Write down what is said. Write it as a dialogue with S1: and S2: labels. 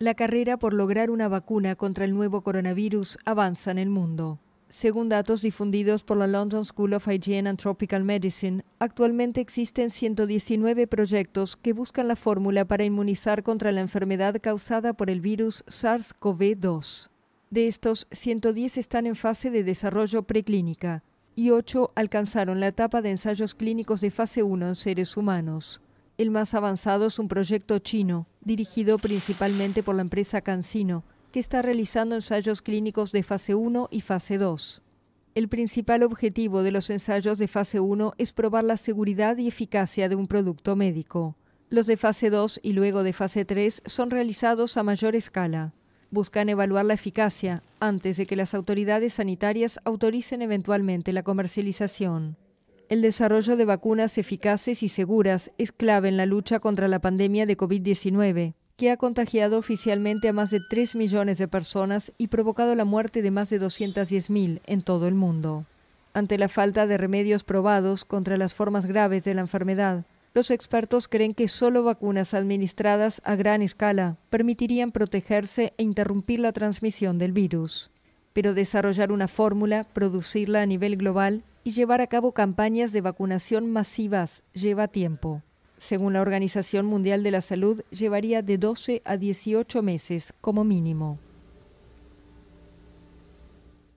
S1: La carrera por lograr una vacuna contra el nuevo coronavirus avanza en el mundo. Según datos difundidos por la London School of Hygiene and Tropical Medicine, actualmente existen 119 proyectos que buscan la fórmula para inmunizar contra la enfermedad causada por el virus SARS-CoV-2. De estos, 110 están en fase de desarrollo preclínica y 8 alcanzaron la etapa de ensayos clínicos de fase 1 en seres humanos. El más avanzado es un proyecto chino, dirigido principalmente por la empresa CanSino, que está realizando ensayos clínicos de fase 1 y fase 2. El principal objetivo de los ensayos de fase 1 es probar la seguridad y eficacia de un producto médico. Los de fase 2 y luego de fase 3 son realizados a mayor escala. Buscan evaluar la eficacia antes de que las autoridades sanitarias autoricen eventualmente la comercialización. El desarrollo de vacunas eficaces y seguras es clave en la lucha contra la pandemia de COVID-19, que ha contagiado oficialmente a más de 3 millones de personas y provocado la muerte de más de 210.000 en todo el mundo. Ante la falta de remedios probados contra las formas graves de la enfermedad, los expertos creen que solo vacunas administradas a gran escala permitirían protegerse e interrumpir la transmisión del virus. Pero desarrollar una fórmula, producirla a nivel global y llevar a cabo campañas de vacunación masivas lleva tiempo. Según la Organización Mundial de la Salud, llevaría de 12 a 18 meses como mínimo.